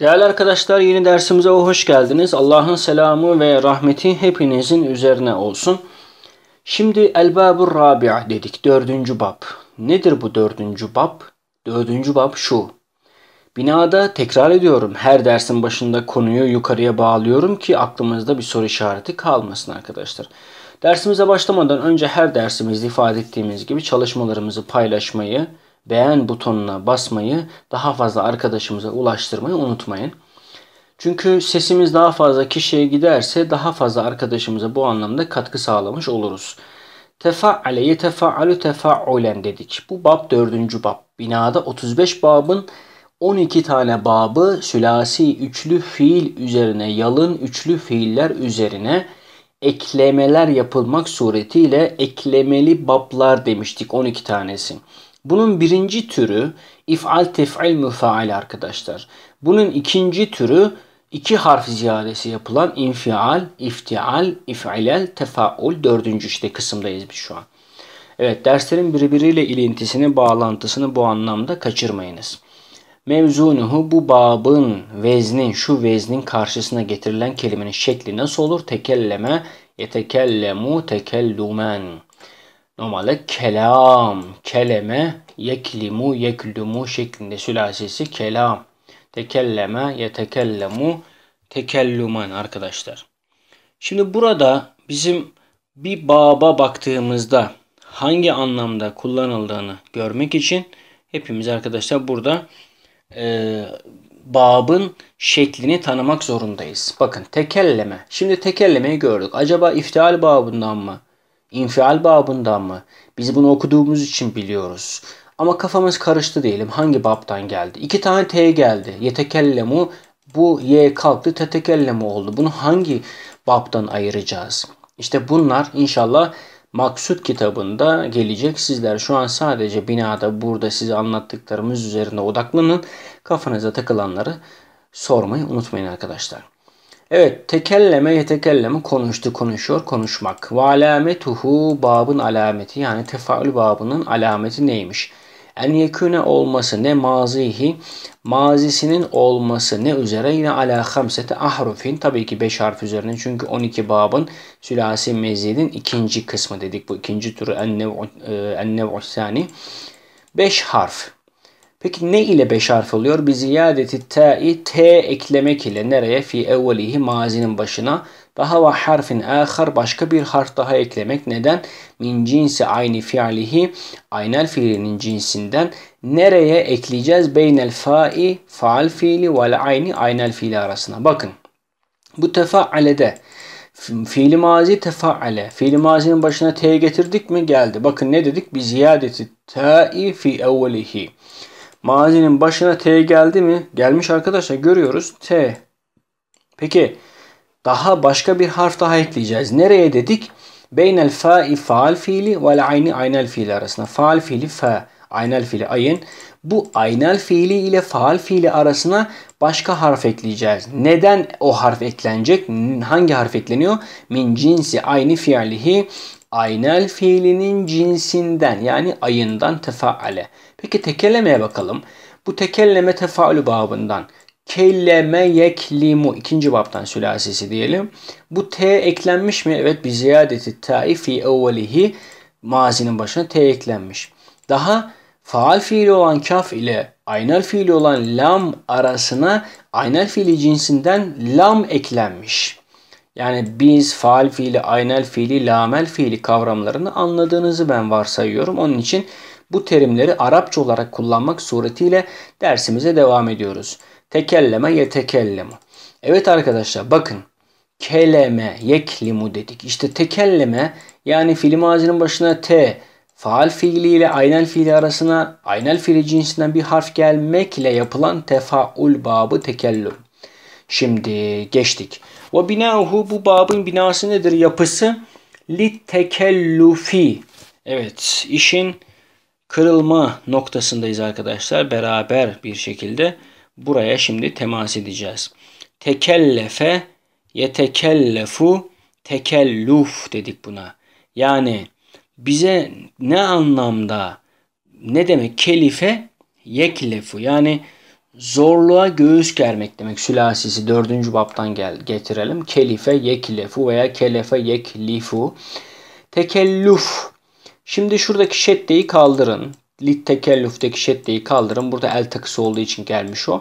Değerli arkadaşlar yeni dersimize hoş geldiniz. Allah'ın selamı ve rahmeti hepinizin üzerine olsun. Şimdi Elbabur Rabia dedik. Dördüncü bab. Nedir bu dördüncü bab? Dördüncü bab şu. Binada tekrar ediyorum her dersin başında konuyu yukarıya bağlıyorum ki aklımızda bir soru işareti kalmasın arkadaşlar. Dersimize başlamadan önce her dersimizde ifade ettiğimiz gibi çalışmalarımızı paylaşmayı, beğen butonuna basmayı daha fazla arkadaşımıza ulaştırmayı unutmayın. Çünkü sesimiz daha fazla kişiye giderse daha fazla arkadaşımıza bu anlamda katkı sağlamış oluruz. Tefa'ale yetefa'alu tefa'ulen dedik. Bu bab 4. bab. Binada 35 babın 12 tane babı sülasi üçlü fiil üzerine, yalın üçlü fiiller üzerine eklemeler yapılmak suretiyle eklemeli bablar demiştik 12 tanesi. Bunun birinci türü if'al tef'il müfail arkadaşlar. Bunun ikinci türü iki harf ziyadesi yapılan infial, iftial, if'ilel, tefaul dördüncü işte kısımdayız biz şu an. Evet derslerin birbiriyle ilintisini, bağlantısını bu anlamda kaçırmayınız. Mevzunuhu bu babın veznin, şu veznin karşısına getirilen kelimenin şekli nasıl olur? Tekelleme, yetekellemu, tekellumen. Normalde kelam, keleme, yeklimu, yeklumu şeklinde sülasesi kelam. Tekelleme, yetekellemu, tekellumen arkadaşlar. Şimdi burada bizim bir baba baktığımızda hangi anlamda kullanıldığını görmek için hepimiz arkadaşlar burada e, babın şeklini tanımak zorundayız. Bakın tekelleme. Şimdi tekellemeyi gördük. Acaba iftial babından mı? İnfial babından mı? Biz bunu okuduğumuz için biliyoruz. Ama kafamız karıştı diyelim. Hangi babtan geldi? İki tane T geldi. Yetekellemu bu Y kalktı tetekellemu oldu. Bunu hangi babtan ayıracağız? İşte bunlar inşallah maksud kitabında gelecek. Sizler şu an sadece binada burada size anlattıklarımız üzerinde odaklanın. Kafanıza takılanları sormayı unutmayın arkadaşlar. Evet tekelleme yetekelleme konuştu konuşuyor konuşmak. Ve alametuhu babın alameti yani tefaül babının alameti neymiş? En yeküne olması ne mazihi mazisinin olması ne üzere yine ala hamsete ahrufin tabii ki 5 harf üzerine çünkü 12 babın sülasi mezidin ikinci kısmı dedik bu ikinci türü en nev'u 5 harf Peki ne ile 5 harf oluyor? Bi ziyadeti ta'i t eklemek ile nereye? Fi evvelihi mazinin başına. Daha ve harfin ahar başka bir harf daha eklemek. Neden? Min cinsi aynı fiilihi aynel fiilinin cinsinden nereye ekleyeceğiz? Beynel fa'i faal fiili vel ayni aynel fiili arasına. Bakın bu tefa'alede fiili mazi tefa'ale. Fiili mazinin başına t getirdik mi? Geldi. Bakın ne dedik? Bir ziyadeti ta'i fi evvelihi. Mazinin başına T geldi mi? Gelmiş arkadaşlar görüyoruz. T. Peki daha başka bir harf daha ekleyeceğiz. Nereye dedik? Beynel fa'i faal fiili vel ayni aynel fiili arasında. Faal fiili fa, aynel fiili ayın. Bu aynel fiili ile faal fiili arasına başka harf ekleyeceğiz. Neden o harf eklenecek? Hangi harf ekleniyor? Min cinsi aynı fiilihi aynel fiilinin cinsinden yani ayından tefaale. Peki tekellemeye bakalım. Bu tekelleme tefaülü babından kelleme yeklimu ikinci babtan sülasesi diyelim. Bu t eklenmiş mi? Evet bir ziyadeti ta'i fi evvelihi mazinin başına t eklenmiş. Daha faal fiili olan kaf ile aynel fiili olan lam arasına aynel fiili cinsinden lam eklenmiş. Yani biz faal fiili, aynel fiili, lamel fiili kavramlarını anladığınızı ben varsayıyorum. Onun için bu terimleri Arapça olarak kullanmak suretiyle dersimize devam ediyoruz. Tekelleme yetekellemu. Evet arkadaşlar bakın keleme yeklimu dedik. İşte tekelleme yani fiil mazinin başına t, faal fiili ile aynel fiili arasına aynel fiili cinsinden bir harf gelmekle yapılan tefaul babı tekellüm. Şimdi geçtik. Ve binahu bu babın binası nedir? Yapısı lit Evet işin kırılma noktasındayız arkadaşlar. Beraber bir şekilde buraya şimdi temas edeceğiz. Tekellefe, yetekellefu, tekelluf dedik buna. Yani bize ne anlamda ne demek kelife yeklefu yani Zorluğa göğüs germek demek. Sülasisi dördüncü baptan gel getirelim. Kelife yeklefu veya kelefe yeklifu. Tekelluf. Şimdi şuradaki şeddeyi kaldırın. Lit tekellufteki şeddeyi kaldırın. Burada el takısı olduğu için gelmiş o.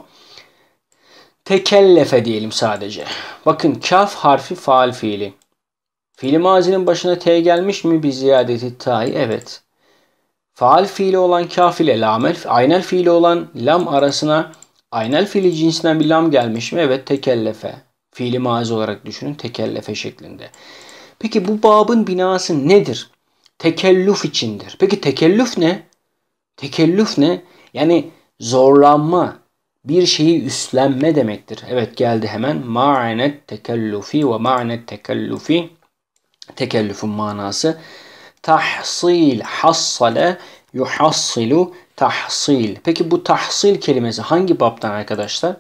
Tekellefe diyelim sadece. Bakın kaf harfi faal fiili. Fiili mazinin başına T gelmiş mi bir ziyadeti Tay. Evet faal fiili olan kaf ile lamel, aynel fiili olan lam arasına aynel fiili cinsinden bir lam gelmiş mi? Evet tekellefe. Fiili mazi olarak düşünün tekellefe şeklinde. Peki bu babın binası nedir? Tekellüf içindir. Peki tekellüf ne? Tekellüf ne? Yani zorlanma, bir şeyi üstlenme demektir. Evet geldi hemen. Ma'anet tekellufi ve ma'anet tekellufi. Tekellüfün manası Tahsil, hassale, yuhassilu, tahsil. Peki bu tahsil kelimesi hangi baptan arkadaşlar?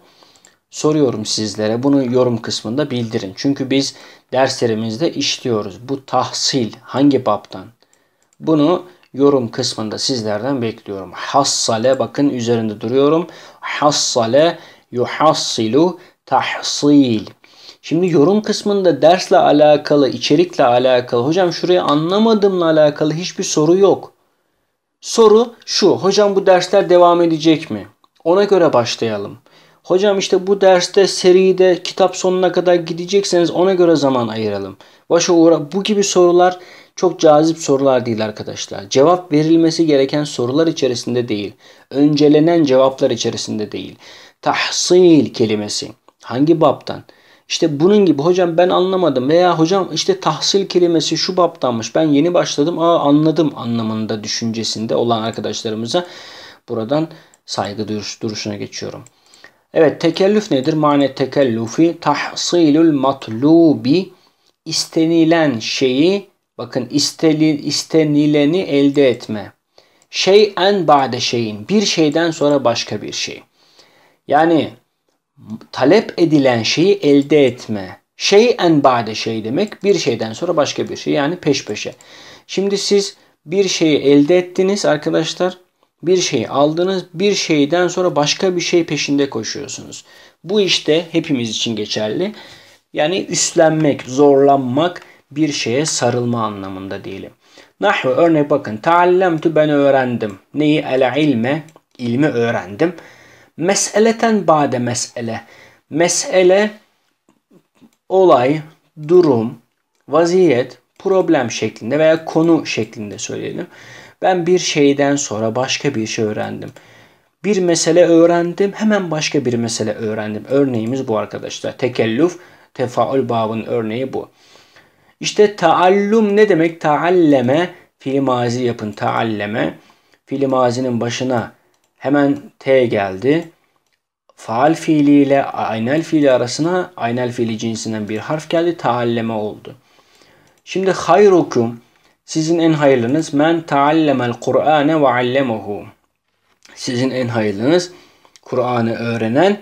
Soruyorum sizlere. Bunu yorum kısmında bildirin. Çünkü biz derslerimizde işliyoruz. Bu tahsil hangi baptan? Bunu yorum kısmında sizlerden bekliyorum. Hassale bakın üzerinde duruyorum. Hassale yuhassilu tahsil. Şimdi yorum kısmında dersle alakalı, içerikle alakalı, hocam şurayı anlamadığımla alakalı hiçbir soru yok. Soru şu, hocam bu dersler devam edecek mi? Ona göre başlayalım. Hocam işte bu derste seride kitap sonuna kadar gidecekseniz ona göre zaman ayıralım. Başa uğra bu gibi sorular çok cazip sorular değil arkadaşlar. Cevap verilmesi gereken sorular içerisinde değil. Öncelenen cevaplar içerisinde değil. Tahsil kelimesi. Hangi baptan? İşte bunun gibi hocam ben anlamadım veya hocam işte tahsil kelimesi şu baptanmış ben yeni başladım aa anladım anlamında düşüncesinde olan arkadaşlarımıza buradan saygı duruşuna geçiyorum. Evet tekellüf nedir? Mane tekellufi tahsilül matlubi istenilen şeyi bakın isteli, istenileni elde etme. Şey en ba'de şeyin bir şeyden sonra başka bir şey. Yani talep edilen şeyi elde etme. Şey en bade şey demek bir şeyden sonra başka bir şey yani peş peşe. Şimdi siz bir şeyi elde ettiniz arkadaşlar. Bir şeyi aldınız. Bir şeyden sonra başka bir şey peşinde koşuyorsunuz. Bu işte hepimiz için geçerli. Yani üstlenmek, zorlanmak, bir şeye sarılma anlamında diyelim. Nahve örnek bakın. Taallemtu ben öğrendim. Neyi? ele ilme. ilmi öğrendim. Meseleten bade mesele. Mesele olay, durum, vaziyet, problem şeklinde veya konu şeklinde söyleyelim. Ben bir şeyden sonra başka bir şey öğrendim. Bir mesele öğrendim, hemen başka bir mesele öğrendim. Örneğimiz bu arkadaşlar. Tekellüf, tefaül babın örneği bu. İşte taallum ne demek? Taalleme fiil mazi yapın. Taalleme fiil mazinin başına Hemen T geldi. Faal fiili ile aynel fiili arasına aynel fiili cinsinden bir harf geldi. Taalleme oldu. Şimdi hayrukum sizin en hayırlınız men taallemel Kur'ane ve allemehu. Sizin en hayırlınız Kur'an'ı öğrenen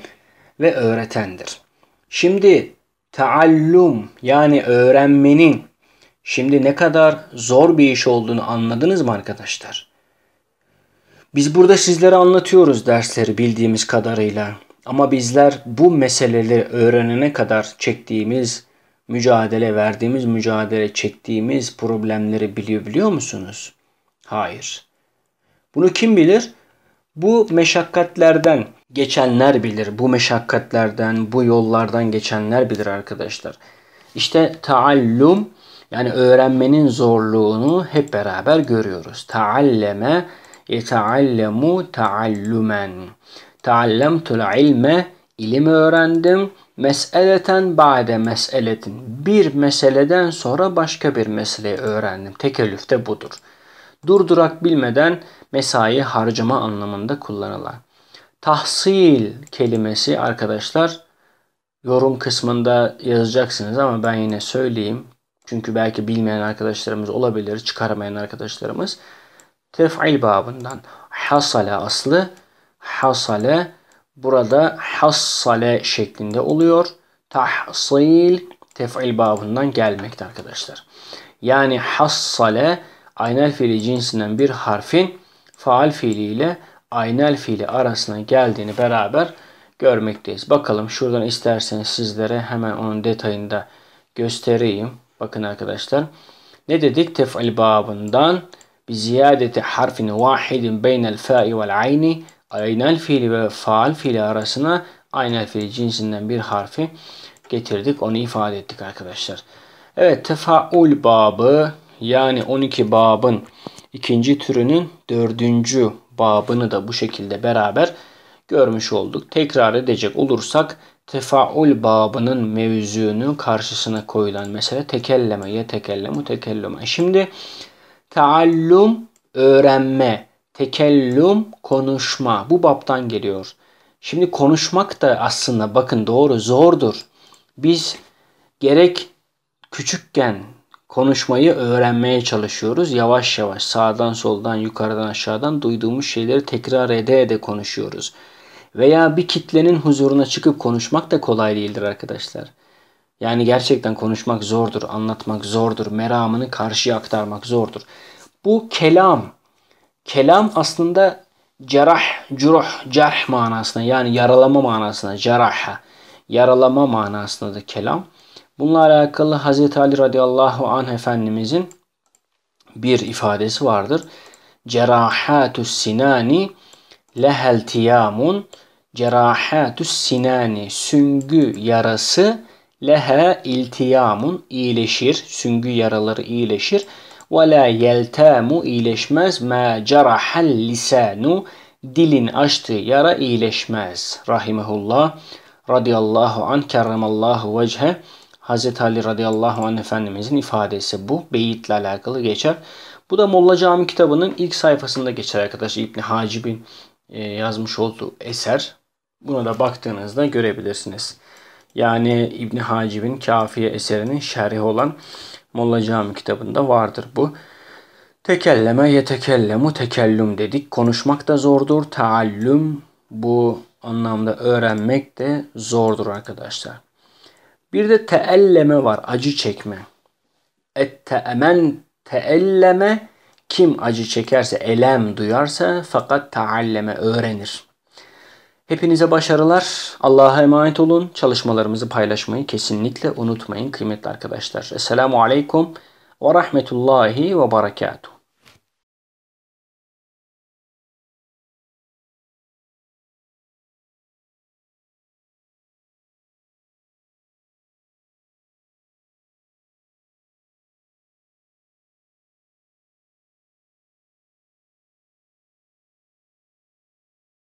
ve öğretendir. Şimdi taallum yani öğrenmenin şimdi ne kadar zor bir iş olduğunu anladınız mı arkadaşlar? Biz burada sizlere anlatıyoruz dersleri bildiğimiz kadarıyla. Ama bizler bu meseleleri öğrenene kadar çektiğimiz mücadele, verdiğimiz mücadele, çektiğimiz problemleri biliyor biliyor musunuz? Hayır. Bunu kim bilir? Bu meşakkatlerden geçenler bilir. Bu meşakkatlerden, bu yollardan geçenler bilir arkadaşlar. İşte taallum yani öğrenmenin zorluğunu hep beraber görüyoruz. Taalleme yeteallemu taallumen. Taallemtul ilme ilim öğrendim. Meseleten bade meseletin. Bir meseleden sonra başka bir meseleyi öğrendim. Tekellüf de budur. Durdurak bilmeden mesai harcama anlamında kullanılan. Tahsil kelimesi arkadaşlar yorum kısmında yazacaksınız ama ben yine söyleyeyim. Çünkü belki bilmeyen arkadaşlarımız olabilir, çıkarmayan arkadaşlarımız. Tef'il babından hasale aslı hasale burada hassale şeklinde oluyor. Tahsil tef'il babından gelmekte arkadaşlar. Yani hassale aynel fiili cinsinden bir harfin faal fiili ile aynel fiili arasına geldiğini beraber görmekteyiz. Bakalım şuradan isterseniz sizlere hemen onun detayında göstereyim. Bakın arkadaşlar ne dedik tef'il babından بزيادة حرف واحد بين الفاء والعين aynel fiili ve faal fiili arasına aynel fiili cinsinden bir harfi getirdik. Onu ifade ettik arkadaşlar. Evet tefaul babı yani 12 babın ikinci türünün dördüncü babını da bu şekilde beraber görmüş olduk. Tekrar edecek olursak tefaul babının mevzunu karşısına koyulan mesele tekelleme ye tekellemu tekelleme. Şimdi Taallum öğrenme, tekellüm konuşma bu baptan geliyor. Şimdi konuşmak da aslında bakın doğru zordur. Biz gerek küçükken konuşmayı öğrenmeye çalışıyoruz. Yavaş yavaş sağdan soldan yukarıdan aşağıdan duyduğumuz şeyleri tekrar ede ede konuşuyoruz. Veya bir kitlenin huzuruna çıkıp konuşmak da kolay değildir arkadaşlar. Yani gerçekten konuşmak zordur, anlatmak zordur, meramını karşıya aktarmak zordur. Bu kelam. Kelam aslında cerah, curuh, cerh manasına yani yaralama manasına, ceraha, yaralama manasına da kelam. Bununla alakalı Hz. Ali radıyallahu anh Efendimizin bir ifadesi vardır. Cerahatü sinani lehel tiyamun Cerahatü sinani süngü yarası lehe iltiyamun iyileşir. Süngü yaraları iyileşir. Ve la yeltamu iyileşmez. Ma cerahel lisanu dilin açtığı yara iyileşmez. Rahimehullah radıyallahu an kerremallahu vechhe Hz. Ali radıyallahu an Efendimizin ifadesi bu. Beyitle alakalı geçer. Bu da Molla Cami kitabının ilk sayfasında geçer arkadaşlar. İbni Hacib'in e, yazmış olduğu eser. Buna da baktığınızda görebilirsiniz. Yani İbni Hacib'in Kafiye eserinin şerhi olan Molla Cami kitabında vardır bu. Tekelleme yetekellemu tekellüm dedik. Konuşmak da zordur. Taallüm bu anlamda öğrenmek de zordur arkadaşlar. Bir de teelleme var. Acı çekme. Etteemen teelleme kim acı çekerse, elem duyarsa fakat taalleme öğrenir. Hepinize başarılar. Allah'a emanet olun. Çalışmalarımızı paylaşmayı kesinlikle unutmayın kıymetli arkadaşlar. Esselamu Aleyküm ve Rahmetullahi ve Berekatuhu.